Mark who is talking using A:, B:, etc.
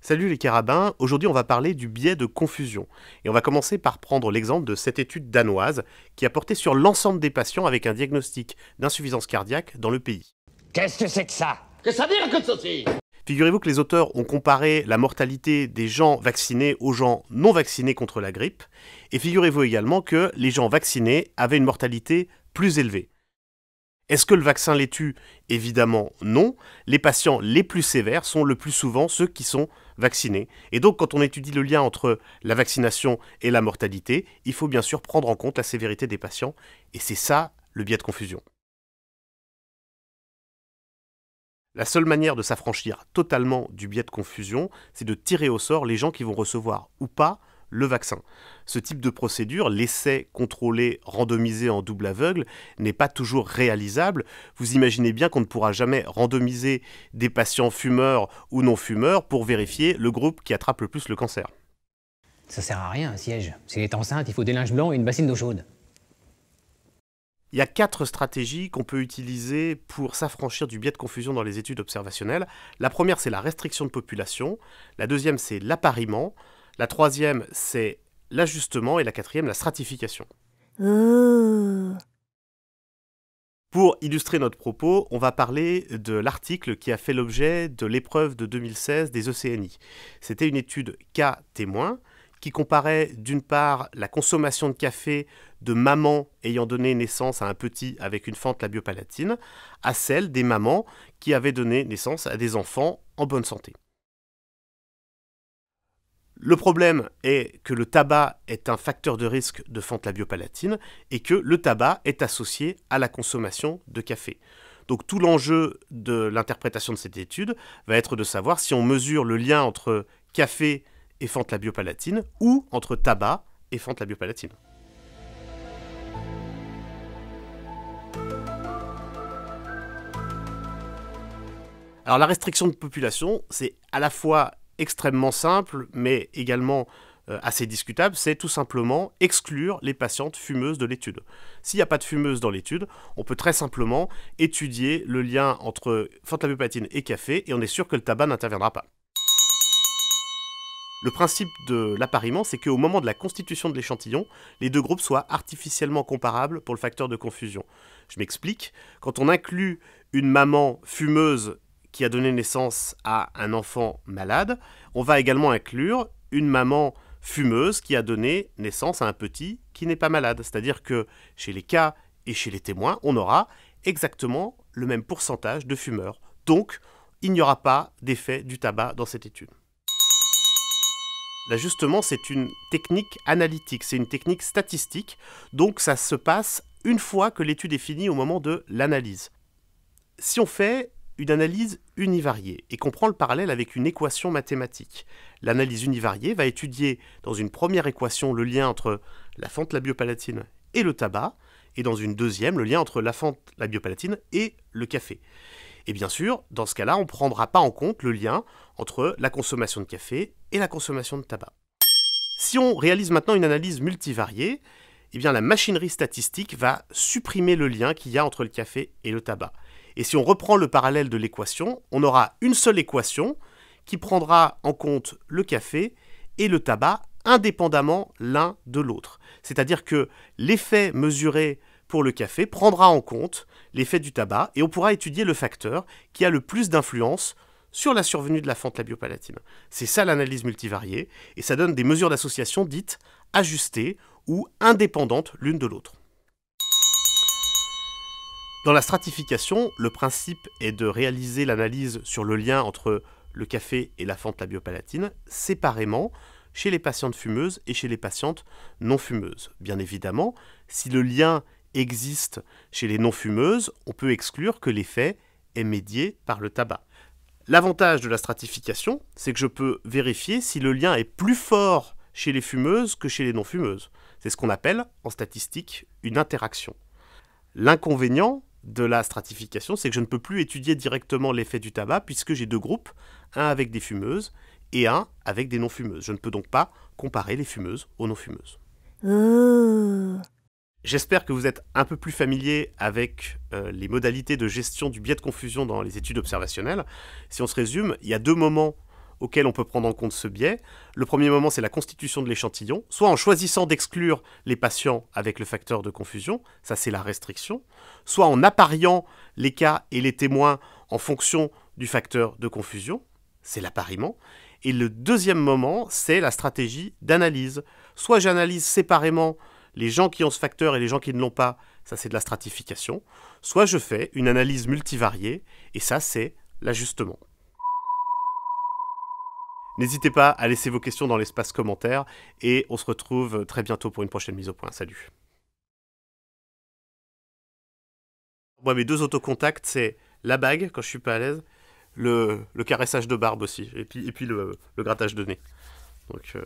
A: Salut les carabins, aujourd'hui on va parler du biais de confusion. Et on va commencer par prendre l'exemple de cette étude danoise qui a porté sur l'ensemble des patients avec un diagnostic d'insuffisance cardiaque dans le pays. Qu'est-ce que c'est que ça Que ça veut dire que ceci Figurez-vous que les auteurs ont comparé la mortalité des gens vaccinés aux gens non vaccinés contre la grippe, et figurez-vous également que les gens vaccinés avaient une mortalité plus élevée. Est-ce que le vaccin les tue Évidemment non. Les patients les plus sévères sont le plus souvent ceux qui sont vaccinés. Et donc quand on étudie le lien entre la vaccination et la mortalité, il faut bien sûr prendre en compte la sévérité des patients. Et c'est ça le biais de confusion. La seule manière de s'affranchir totalement du biais de confusion, c'est de tirer au sort les gens qui vont recevoir ou pas le vaccin. Ce type de procédure, l'essai contrôlé, randomisé en double aveugle, n'est pas toujours réalisable. Vous imaginez bien qu'on ne pourra jamais randomiser des patients fumeurs ou non fumeurs pour vérifier le groupe qui attrape le plus le cancer. Ça sert à rien siège. Si est enceinte, il faut des linges blancs et une bassine d'eau chaude. Il y a quatre stratégies qu'on peut utiliser pour s'affranchir du biais de confusion dans les études observationnelles. La première, c'est la restriction de population. La deuxième, c'est l'appariement. La troisième, c'est l'ajustement. Et la quatrième, la stratification. Oh. Pour illustrer notre propos, on va parler de l'article qui a fait l'objet de l'épreuve de 2016 des ECNI. C'était une étude cas témoin qui comparait d'une part la consommation de café de mamans ayant donné naissance à un petit avec une fente labiopalatine à celle des mamans qui avaient donné naissance à des enfants en bonne santé. Le problème est que le tabac est un facteur de risque de fente labiopalatine et que le tabac est associé à la consommation de café. Donc tout l'enjeu de l'interprétation de cette étude va être de savoir si on mesure le lien entre café et fente labiopalatine ou entre tabac et fente labiopalatine. Alors la restriction de population, c'est à la fois extrêmement simple, mais également euh, assez discutable, c'est tout simplement exclure les patientes fumeuses de l'étude. S'il n'y a pas de fumeuse dans l'étude, on peut très simplement étudier le lien entre fantabupatine et café et on est sûr que le tabac n'interviendra pas. Le principe de l'appariement, c'est qu'au moment de la constitution de l'échantillon, les deux groupes soient artificiellement comparables pour le facteur de confusion. Je m'explique, quand on inclut une maman fumeuse qui a donné naissance à un enfant malade, on va également inclure une maman fumeuse qui a donné naissance à un petit qui n'est pas malade. C'est-à-dire que chez les cas et chez les témoins, on aura exactement le même pourcentage de fumeurs. Donc, il n'y aura pas d'effet du tabac dans cette étude. L'ajustement, c'est une technique analytique, c'est une technique statistique, donc ça se passe une fois que l'étude est finie au moment de l'analyse. Si on fait une analyse univariée et comprend le parallèle avec une équation mathématique. L'analyse univariée va étudier dans une première équation le lien entre la fente labiopalatine et le tabac, et dans une deuxième le lien entre la fente labiopalatine et le café. Et bien sûr, dans ce cas-là, on ne prendra pas en compte le lien entre la consommation de café et la consommation de tabac. Si on réalise maintenant une analyse multivariée, eh bien la machinerie statistique va supprimer le lien qu'il y a entre le café et le tabac. Et si on reprend le parallèle de l'équation, on aura une seule équation qui prendra en compte le café et le tabac indépendamment l'un de l'autre. C'est-à-dire que l'effet mesuré pour le café prendra en compte l'effet du tabac et on pourra étudier le facteur qui a le plus d'influence sur la survenue de la fente labiopalatine. C'est ça l'analyse multivariée et ça donne des mesures d'association dites ajustées ou indépendantes l'une de l'autre. Dans la stratification, le principe est de réaliser l'analyse sur le lien entre le café et la fente labiopalatine séparément chez les patientes fumeuses et chez les patientes non fumeuses. Bien évidemment, si le lien existe chez les non fumeuses, on peut exclure que l'effet est médié par le tabac. L'avantage de la stratification, c'est que je peux vérifier si le lien est plus fort chez les fumeuses que chez les non fumeuses. C'est ce qu'on appelle en statistique une interaction. L'inconvénient, de la stratification, c'est que je ne peux plus étudier directement l'effet du tabac puisque j'ai deux groupes, un avec des fumeuses et un avec des non-fumeuses. Je ne peux donc pas comparer les fumeuses aux non-fumeuses. Oh. J'espère que vous êtes un peu plus familier avec euh, les modalités de gestion du biais de confusion dans les études observationnelles. Si on se résume, il y a deux moments auxquels on peut prendre en compte ce biais. Le premier moment, c'est la constitution de l'échantillon, soit en choisissant d'exclure les patients avec le facteur de confusion, ça c'est la restriction, soit en appariant les cas et les témoins en fonction du facteur de confusion, c'est l'appariement. Et le deuxième moment, c'est la stratégie d'analyse. Soit j'analyse séparément les gens qui ont ce facteur et les gens qui ne l'ont pas, ça c'est de la stratification, soit je fais une analyse multivariée, et ça c'est l'ajustement. N'hésitez pas à laisser vos questions dans l'espace commentaire et on se retrouve très bientôt pour une prochaine mise au point. Salut. Moi, mes deux autocontacts, c'est la bague quand je suis pas à l'aise, le, caressage de barbe aussi, et puis, le, grattage de nez. Donc. Euh,